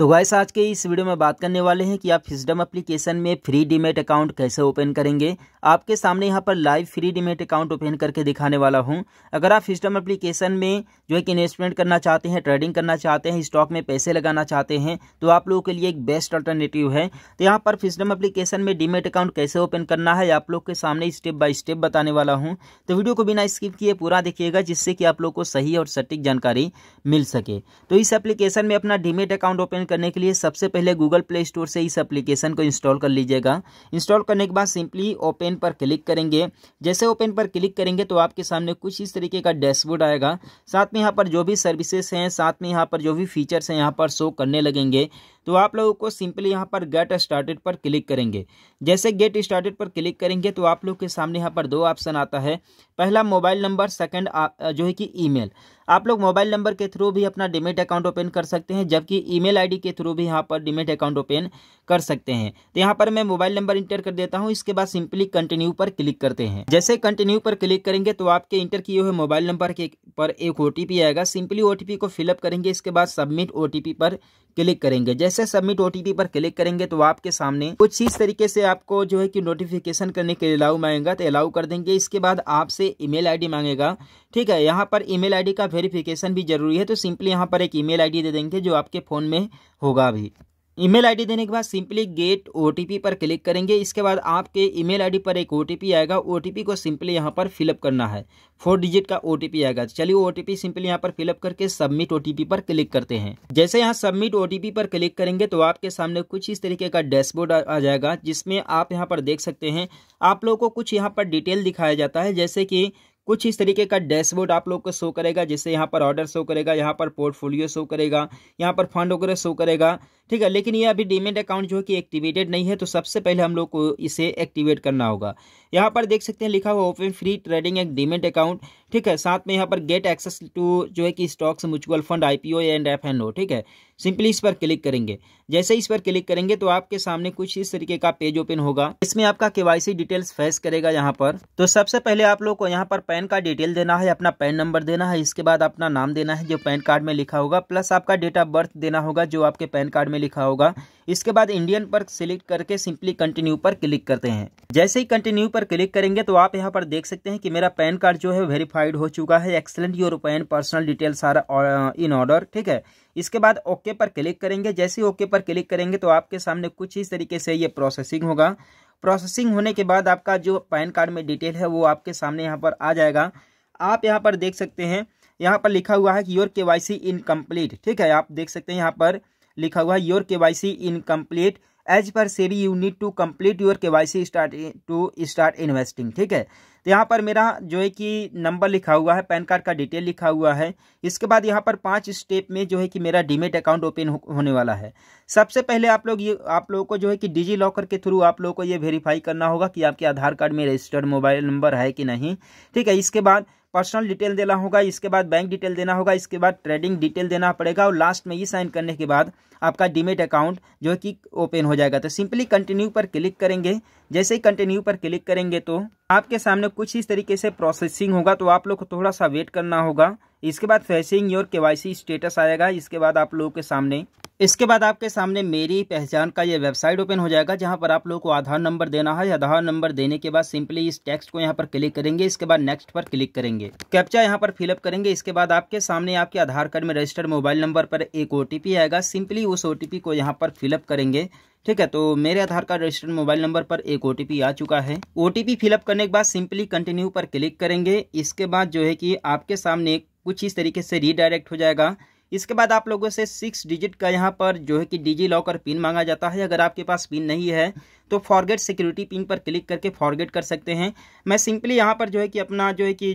तो गैस आज के इस वीडियो में बात करने वाले हैं कि आप फिजडम एप्लीकेशन में फ्री डीमेट अकाउंट कैसे ओपन करेंगे आपके सामने यहाँ पर live free demat account open करके दिखाने वाला हूँ अगर आप फिजडम एप्लीकेशन में जो है कि इन्वेस्टमेंट करना चाहते हैं ट्रेडिंग करना चाहते हैं स्टॉक में पैसे लगाना चाहते हैं तो आप लोगों के लिए एक बेस्ट अल्टरनेटिव है तो यहाँ पर फिजडम अप्लीकेशन में डीमेट अकाउंट कैसे ओपन करना है आप लोग के सामने स्टेप बाय स्टेप बताने वाला हूँ तो वीडियो को बिना स्किप किए पूरा देखिएगा जिससे कि आप लोग को सही और सटीक जानकारी मिल सके तो इस एप्लीकेशन में अपना डीमेट अकाउंट ओपन करने के लिए सबसे पहले गूगल प्ले स्टोर से इस एप्लीकेशन को इंस्टॉल कर लीजिएगा इंस्टॉल करने के बाद सिंपली ओपन पर क्लिक करेंगे जैसे ओपन पर क्लिक करेंगे तो आपके सामने कुछ इस तरीके का डैशबोर्ड आएगा साथ में यहाँ पर जो भी सर्विसेज हैं साथ में यहाँ पर जो भी फीचर्स हैं यहाँ पर शो करने लगेंगे तो आप लोगों को सिंपली यहाँ पर गेट स्टार्टेड पर क्लिक करेंगे जैसे गेट स्टार्टेड पर क्लिक करेंगे तो आप लोग के सामने यहाँ पर दो ऑप्शन आता है पहला मोबाइल नंबर सेकेंड जो है कि ईमेल आप लोग मोबाइल नंबर के थ्रू भी अपना डिमेट अकाउंट ओपन कर सकते हैं जबकि ईमेल आईडी के थ्रू भी यहाँ पर डिमेट अकाउंट ओपन कर सकते हैं तो यहाँ पर मैं मोबाइल नंबर इंटर कर देता हूँ इसके बाद सिंपली कंटिन्यू पर क्लिक करते हैं जैसे कंटिन्यू पर क्लिक करेंगे तो आपके इंटर किए हुए मोबाइल नंबर के पर एक ओ आएगा सिंपली ओ को फिलअप करेंगे इसके बाद सबमिट ओ पर क्लिक करेंगे जैसे जैसे सबमिट ओटीपी पर क्लिक करेंगे तो आपके सामने कुछ इस तरीके से आपको जो है कि नोटिफिकेशन करने के लिए अलाउ मांगेगा तो अलाउ कर देंगे इसके बाद आपसे ईमेल आईडी मांगेगा ठीक है यहाँ पर ईमेल आईडी का वेरिफिकेशन भी जरूरी है तो सिंपली यहाँ पर एक ईमेल आईडी दे देंगे जो आपके फ़ोन में होगा अभी ईमेल आईडी देने के बाद सिंपली गेट ओटीपी पर क्लिक करेंगे इसके बाद आपके ईमेल आईडी पर एक ओटीपी आएगा ओटीपी को सिंपली यहाँ पर फिलअप करना है फोर डिजिट का ओटीपी आएगा चलिए ओटीपी सिंपली यहाँ पर फिलअप करके सबमिट ओटीपी पर क्लिक करते हैं जैसे यहाँ सबमिट ओटीपी पर क्लिक करेंगे तो आपके सामने कुछ इस तरीके का डैशबोर्ड आ जाएगा जिसमें आप यहाँ पर देख सकते हैं आप लोगों को कुछ यहाँ पर डिटेल दिखाया जाता है जैसे कि कुछ इस तरीके का डैशबोर्ड आप लोग को शो करेगा जैसे यहाँ पर ऑर्डर शो करेगा यहाँ पर पोर्टफोलियो शो करेगा यहाँ पर फंड वगैरह शो करेगा ठीक है लेकिन ये अभी डीमेट अकाउंट जो है कि एक्टिवेटेड नहीं है तो सबसे पहले हम लोग को इसे एक्टिवेट करना होगा यहाँ पर देख सकते हैं लिखा हुआ ओपन फ्री ट्रेडिंग एक डीमेट अकाउंट ठीक है साथ में यहाँ पर गेट एक्सेस टू जो है कि stocks mutual fund IPO and F and O ठीक है सिंपली इस पर क्लिक करेंगे जैसे इस पर क्लिक करेंगे तो आपके सामने कुछ इस तरीके का पेज ओपन होगा इसमें आपका केवाईसी डिटेल्स फेस करेगा यहाँ पर तो सबसे पहले आप लोग को यहाँ पर पैन का डिटेल देना है अपना पैन नंबर देना है इसके बाद अपना नाम देना है जो पैन कार्ड में लिखा होगा प्लस आपका डेट ऑफ बर्थ देना होगा जो आपके पैन कार्ड में लिखा होगा इसके बाद इंडियन पर सिलेक्ट करके सिंपली कंटिन्यू पर क्लिक करते हैं जैसे ही कंटिन्यू पर क्लिक करेंगे तो आप यहाँ पर देख सकते हैं कि मेरा पैन कार्ड जो है वेरीफाइड वेरीफाइड हो चुका है एक्सेलेंट यूरोपियन personal details are in order ठीक है इसके बाद ओके पर क्लिक करेंगे जैसे ओके पर क्लिक करेंगे तो आपके सामने कुछ इस तरीके से ये प्रोसेसिंग होगा प्रोसेसिंग होने के बाद आपका जो पैन कार्ड में डिटेल है वो आपके सामने यहाँ पर आ जाएगा आप यहाँ पर देख सकते हैं यहाँ पर लिखा हुआ है कि your K Y C incomplete ठीक है आप देख सकते हैं यहाँ पर लिखा हुआ है your K Y C incomplete as per SEBI you need to complete your K Y C start to start investing ठीक है तो यहाँ पर मेरा जो है कि नंबर लिखा हुआ है पैन कार्ड का डिटेल लिखा हुआ है इसके बाद यहाँ पर पाँच स्टेप में जो है कि मेरा डीमेट अकाउंट ओपन होने वाला है सबसे पहले आप लोग ये आप लोगों को जो है कि डिजी लॉकर के थ्रू आप लोगों को ये वेरीफाई करना होगा कि आपके आधार कार्ड में रजिस्टर्ड मोबाइल नंबर है कि नहीं ठीक है इसके बाद पर्सनल डिटेल देना होगा इसके बाद बैंक डिटेल देना होगा इसके बाद ट्रेडिंग डिटेल देना पड़ेगा और लास्ट में ये साइन करने के बाद आपका डीमेट अकाउंट जो है कि ओपन हो जाएगा तो सिंपली कंटिन्यू पर क्लिक करेंगे जैसे ही कंटिन्यू पर क्लिक करेंगे तो आपके सामने कुछ इस तरीके से प्रोसेसिंग होगा तो आप लोग को थोड़ा सा वेट करना होगा इसके बाद फेसिंग योर केवाईसी स्टेटस आएगा इसके बाद आप लोगों के सामने इसके बाद आपके सामने मेरी पहचान का ये वेबसाइट ओपन हो जाएगा जहाँ पर आप लोगों को आधार नंबर देना है आधार नंबर देने के बाद सिंपली इस टेक्स्ट को यहाँ पर क्लिक करेंगे इसके बाद नेक्स्ट पर क्लिक करेंगे कैप्चा यहाँ पर फिलअप करेंगे इसके बाद आपके सामने आपके आधार कार्ड में रजिस्टर्ड मोबाइल नंबर पर एक ओ आएगा सिंपली उस ओ को यहाँ पर फिलअप करेंगे ठीक है तो मेरे Aadhaar card registered mobile number पर एक ओ आ चुका है ओ फिलअप करने के बाद सिंपली कंटिन्यू पर क्लिक करेंगे इसके बाद जो है कि आपके सामने कुछ इस तरीके से रीडायरेक्ट हो जाएगा इसके बाद आप लोगों से सिक्स डिजिट का यहाँ पर जो है कि डिजी लॉकर पिन मांगा जाता है अगर आपके पास पिन नहीं है तो फॉरगेट सिक्योरिटी पिन पर क्लिक करके फॉरगेट कर सकते हैं मैं सिंपली यहाँ पर जो है कि अपना जो है कि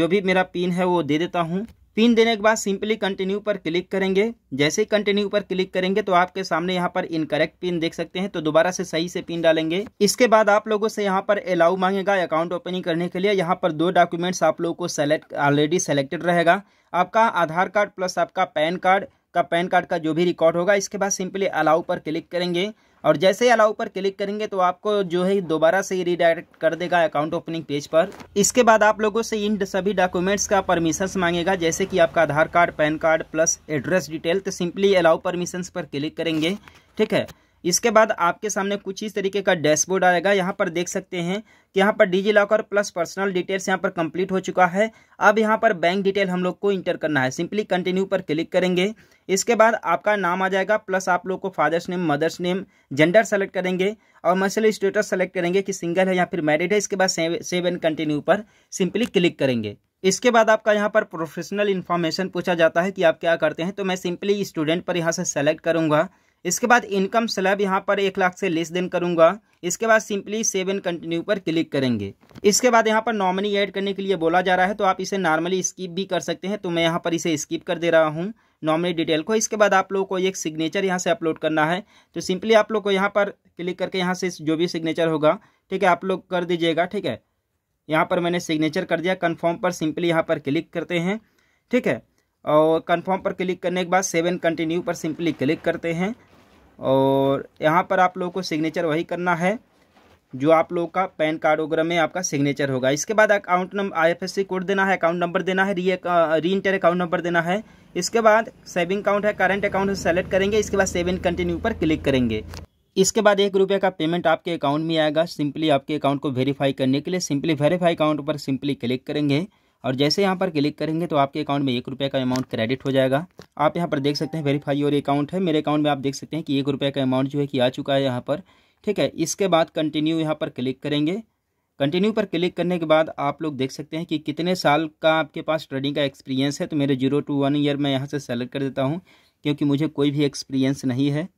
जो भी मेरा पिन है वो दे देता हूँ पिन देने के बाद सिंपली कंटिन्यू पर क्लिक करेंगे जैसे ही कंटिन्यू पर क्लिक करेंगे तो आपके सामने यहाँ पर इनकरेक्ट पिन देख सकते हैं तो दोबारा से सही से पिन डालेंगे इसके बाद आप लोगों से यहाँ पर अलाउ मांगेगा अकाउंट ओपनिंग करने के लिए यहाँ पर दो डॉक्यूमेंट्स आप लोगों को सेलेक्ट ऑलरेडी सेलेक्टेड रहेगा आपका आधार कार्ड प्लस आपका पैन कार्ड का पैन कार्ड का जो भी रिकॉर्ड होगा इसके बाद सिंपली अलाउ पर क्लिक करेंगे और जैसे ही अलाउ पर क्लिक करेंगे तो आपको जो है दोबारा से रिडायरेक्ट कर देगा अकाउंट ओपनिंग पेज पर इसके बाद आप लोगों से इन सभी डॉक्यूमेंट्स का परमिशंस मांगेगा जैसे कि आपका Aadhaar card PAN card plus address detail तो सिंपली अलाउ परमिशंस पर क्लिक करेंगे ठीक है इसके बाद आपके सामने कुछ इस तरीके का डैशबोर्ड आएगा यहाँ पर देख सकते हैं कि यहाँ पर DigiLocker plus personal details यहाँ पर कंप्लीट हो चुका है अब यहाँ पर बैंक डिटेल हम लोग को इंटर करना है सिंपली कंटिन्यू पर क्लिक करेंगे इसके बाद आपका नाम आ जाएगा प्लस आप लोग को father's name mother's name gender select करेंगे और मसल स्टेटस सेलेक्ट करेंगे कि सिंगल है या फिर मैरिड है इसके बाद सेव एंड कंटिन्यू पर सिंपली क्लिक करेंगे इसके बाद आपका यहाँ पर प्रोफेशनल इन्फॉर्मेशन पूछा जाता है कि आप क्या करते हैं तो मैं सिंपली स्टूडेंट पर यहाँ से सेलेक्ट करूँगा इसके बाद इनकम स्लैब यहाँ पर एक लाख से लेस देन करूँगा इसके बाद सिंपली सेव एंड कंटिन्यू पर क्लिक करेंगे इसके बाद यहाँ पर नॉमिनी ऐड करने के लिए बोला जा रहा है तो आप इसे नॉर्मली स्किप भी कर सकते हैं तो मैं यहाँ पर इसे स्किप कर दे रहा हूँ नॉमिनी डिटेल को इसके बाद आप लोगों को एक सिग्नेचर यहाँ से अपलोड करना है तो सिंपली आप लोग को यहाँ पर क्लिक करके यहाँ से जो भी सिग्नेचर होगा ठीक है आप लोग कर दीजिएगा ठीक है यहाँ पर मैंने सिग्नेचर कर दिया कन्फर्म पर सिंपली यहाँ पर क्लिक करते हैं ठीक है और कन्फर्म पर क्लिक करने के बाद सेवन कंटिन्यू पर सिंपली क्लिक करते हैं और यहाँ पर आप लोगों को सिग्नेचर वही करना है जो आप लोगों का पैन कार्ड वगैरह में आपका सिग्नेचर होगा इसके बाद अकाउंट नंबर आईएफएससी कोड देना है अकाउंट नंबर देना है री री इंटर अकाउंट नंबर देना है इसके बाद सेविंग अकाउंट है करंट अकाउंट सेलेक्ट करेंगे इसके बाद सेव कंटिन्यू पर क्लिक करेंगे इसके बाद एक रुपये का पेमेंट आपके अकाउंट में आएगा सिंपली आपके अकाउंट को वेरीफाई करने के लिए सिंपली वेरीफाई अकाउंट पर सिंपली क्लिक करेंगे और जैसे यहाँ पर क्लिक करेंगे तो आपके अकाउंट में एक रुपये का अमाउंट क्रेडिट हो जाएगा आप यहाँ पर देख सकते हैं वेरीफाई और अकाउंट है मेरे अकाउंट में आप देख सकते हैं कि एक रुपये का अमाउंट जो है कि आ चुका है यहाँ पर ठीक है इसके बाद कंटिन्यू यहाँ पर क्लिक करेंगे कंटिन्यू पर क्लिक करने के बाद आप लोग देख सकते हैं कि कितने साल का आपके पास ट्रेडिंग का एक्सपीरियंस है तो मेरे जीरो टू वन ईयर मैं यहाँ से सेलेक्ट कर देता हूँ क्योंकि मुझे कोई भी एक्सपीरियंस नहीं है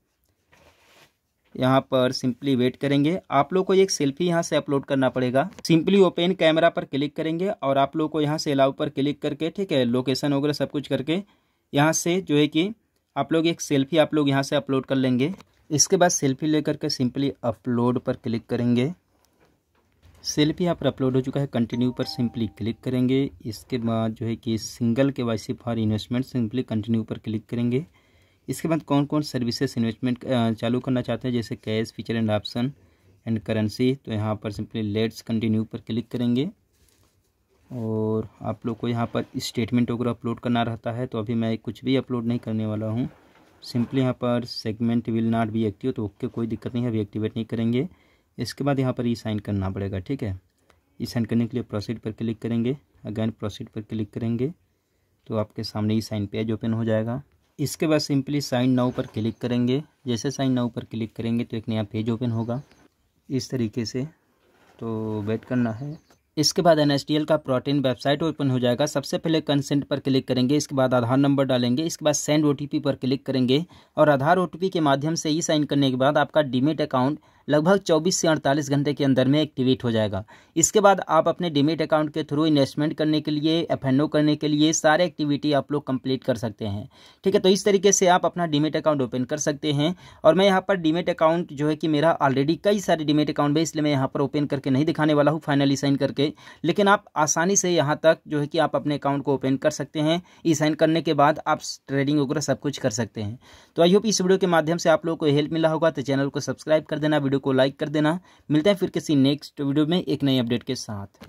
यहाँ पर सिंपली वेट करेंगे आप लोग को एक सेल्फी यहाँ से अपलोड करना पड़ेगा सिंपली ओपन कैमरा पर क्लिक करेंगे और आप लोग को यहाँ से अलाउ पर क्लिक करके ठीक है लोकेशन वगैरह सब कुछ करके यहाँ से जो है कि आप लोग एक सेल्फी आप लोग यहाँ से अपलोड कर लेंगे इसके बाद सेल्फी लेकर के सिंपली अपलोड पर क्लिक करेंगे सेल्फी यहाँ पर अपलोड हो चुका है कंटिन्यू पर सिंपली क्लिक करेंगे इसके बाद जो है कि single K Y C for investment simply continue पर क्लिक करेंगे इसके बाद कौन कौन सर्विसेज इन्वेस्टमेंट चालू करना चाहते हैं जैसे cash feature and option and currency तो यहाँ पर सिंपली लेट्स कंटिन्यू पर क्लिक करेंगे और आप लोग को यहाँ पर स्टेटमेंट वगैरह अपलोड करना रहता है तो अभी मैं कुछ भी अपलोड नहीं करने वाला हूँ सिंपली यहाँ पर segment will not be active तो ओके कोई दिक्कत नहीं है अभी एक्टिवेट नहीं करेंगे इसके बाद यहाँ पर ई साइन करना पड़ेगा ठीक है ई साइन करने के लिए प्रोसीड पर क्लिक करेंगे अगैन प्रोसीड पर क्लिक करेंगे तो आपके सामने ई साइन पेज ओपन हो जाएगा इसके बाद सिंपली साइन नाउ पर क्लिक करेंगे जैसे साइन नाउ पर क्लिक करेंगे तो एक नया पेज ओपन होगा इस तरीके से तो वेट करना है इसके बाद एन का प्रोटीन वेबसाइट ओपन हो जाएगा सबसे पहले कंसेंट पर क्लिक करेंगे इसके बाद आधार नंबर डालेंगे इसके बाद सेंड ओ पर क्लिक करेंगे और आधार ओ के माध्यम से ही साइन करने के बाद आपका डीमेट अकाउंट लगभग 24 से 48 घंटे के अंदर में एक्टिवेट हो जाएगा इसके बाद आप अपने डिमिट अकाउंट के थ्रू इन्वेस्टमेंट करने के लिए एफ करने के लिए सारे एक्टिविटी आप लोग कंप्लीट कर सकते हैं ठीक है तो इस तरीके से आप अपना डिमिट अकाउंट ओपन कर सकते हैं और मैं यहाँ पर डिमिट अकाउंट जो है कि मेरा ऑलरेडी कई सारे डिमिट अकाउंट है इसलिए मैं यहाँ पर ओपन करके नहीं दिखाने वाला हूँ फाइनली साइन करके लेकिन आप आसानी से यहाँ तक जो है कि आप अपने अकाउंट को ओपन कर सकते हैं ई साइन करने के बाद आप ट्रेडिंग वगैरह सब कुछ कर सकते हैं तो आई होप इस वीडियो के माध्यम से आप लोग को हेल्प मिला होगा तो चैनल को सब्सक्राइब कर देना वीडियो वीडियो को लाइक कर देना मिलते हैं फिर किसी नेक्स्ट वीडियो में एक नई अपडेट के साथ